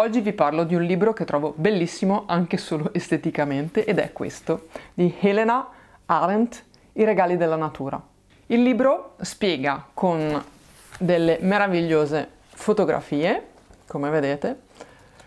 Oggi vi parlo di un libro che trovo bellissimo anche solo esteticamente ed è questo di Helena Arendt, I regali della natura. Il libro spiega con delle meravigliose fotografie, come vedete,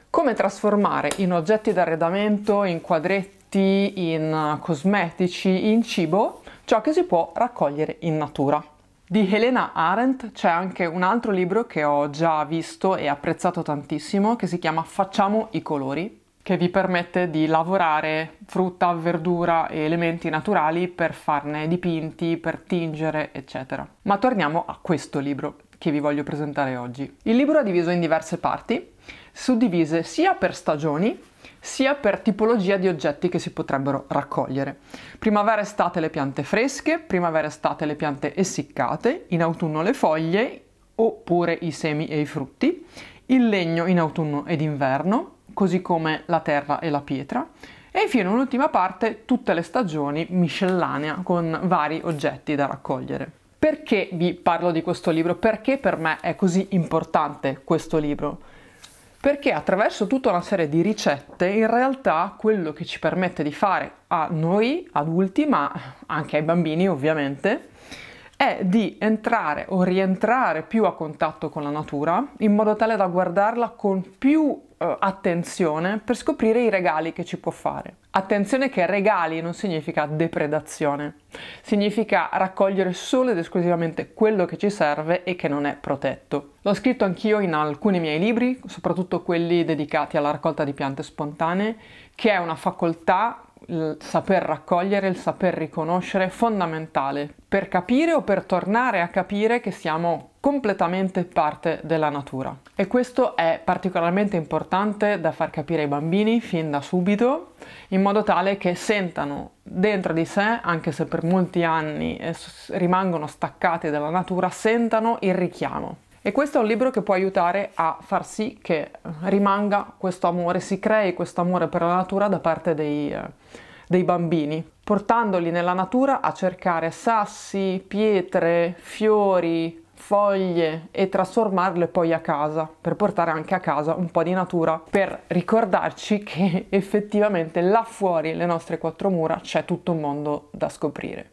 come trasformare in oggetti d'arredamento, in quadretti, in cosmetici, in cibo, ciò che si può raccogliere in natura. Di Helena Arendt c'è anche un altro libro che ho già visto e apprezzato tantissimo che si chiama Facciamo i colori che vi permette di lavorare frutta, verdura e elementi naturali per farne dipinti, per tingere, eccetera. Ma torniamo a questo libro che vi voglio presentare oggi. Il libro è diviso in diverse parti, suddivise sia per stagioni, sia per tipologia di oggetti che si potrebbero raccogliere. Primavera estate le piante fresche, primavera estate le piante essiccate, in autunno le foglie oppure i semi e i frutti, il legno in autunno ed inverno, così come la terra e la pietra. E infine un'ultima parte, tutte le stagioni miscellanea con vari oggetti da raccogliere. Perché vi parlo di questo libro? Perché per me è così importante questo libro? Perché attraverso tutta una serie di ricette in realtà quello che ci permette di fare a noi adulti, ma anche ai bambini ovviamente, è di entrare o rientrare più a contatto con la natura in modo tale da guardarla con più eh, attenzione per scoprire i regali che ci può fare. Attenzione che regali non significa depredazione, significa raccogliere solo ed esclusivamente quello che ci serve e che non è protetto. L'ho scritto anch'io in alcuni miei libri, soprattutto quelli dedicati alla raccolta di piante spontanee, che è una facoltà il saper raccogliere, il saper riconoscere è fondamentale per capire o per tornare a capire che siamo completamente parte della natura. E questo è particolarmente importante da far capire ai bambini fin da subito, in modo tale che sentano dentro di sé, anche se per molti anni eh, rimangono staccati dalla natura, sentano il richiamo. E questo è un libro che può aiutare a far sì che rimanga questo amore, si crei questo amore per la natura da parte dei, eh, dei bambini, portandoli nella natura a cercare sassi, pietre, fiori, foglie e trasformarle poi a casa, per portare anche a casa un po' di natura, per ricordarci che effettivamente là fuori le nostre quattro mura c'è tutto un mondo da scoprire.